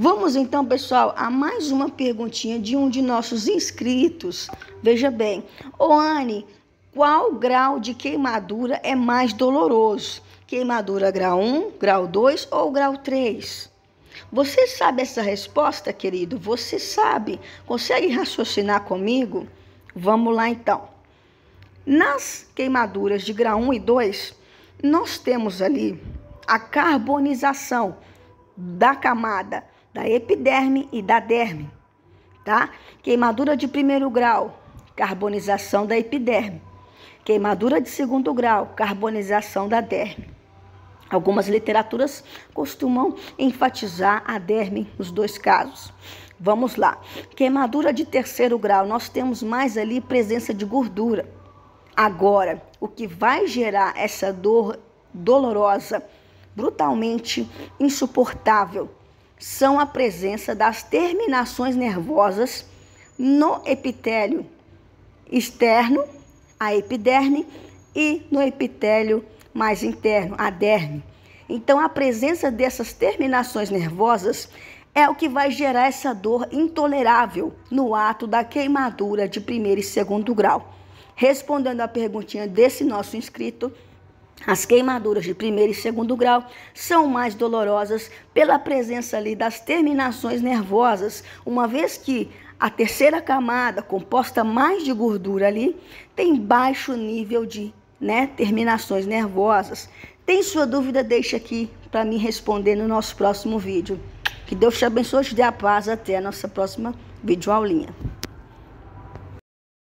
Vamos então, pessoal, a mais uma perguntinha de um de nossos inscritos. Veja bem, Oane, qual grau de queimadura é mais doloroso? Queimadura grau 1, grau 2 ou grau 3? Você sabe essa resposta, querido? Você sabe? Consegue raciocinar comigo? Vamos lá então. Nas queimaduras de grau 1 e 2, nós temos ali a carbonização da camada da epiderme e da derme, tá? Queimadura de primeiro grau, carbonização da epiderme. Queimadura de segundo grau, carbonização da derme. Algumas literaturas costumam enfatizar a derme nos dois casos. Vamos lá. Queimadura de terceiro grau, nós temos mais ali presença de gordura. Agora, o que vai gerar essa dor dolorosa, brutalmente insuportável, são a presença das terminações nervosas no epitélio externo, a epiderme, e no epitélio mais interno, a derme. Então, a presença dessas terminações nervosas é o que vai gerar essa dor intolerável no ato da queimadura de primeiro e segundo grau. Respondendo à perguntinha desse nosso inscrito, as queimaduras de primeiro e segundo grau são mais dolorosas pela presença ali das terminações nervosas, uma vez que a terceira camada, composta mais de gordura ali, tem baixo nível de né, terminações nervosas. Tem sua dúvida? Deixa aqui para me responder no nosso próximo vídeo. Que Deus te abençoe, te dê a paz. Até a nossa próxima videoaulinha.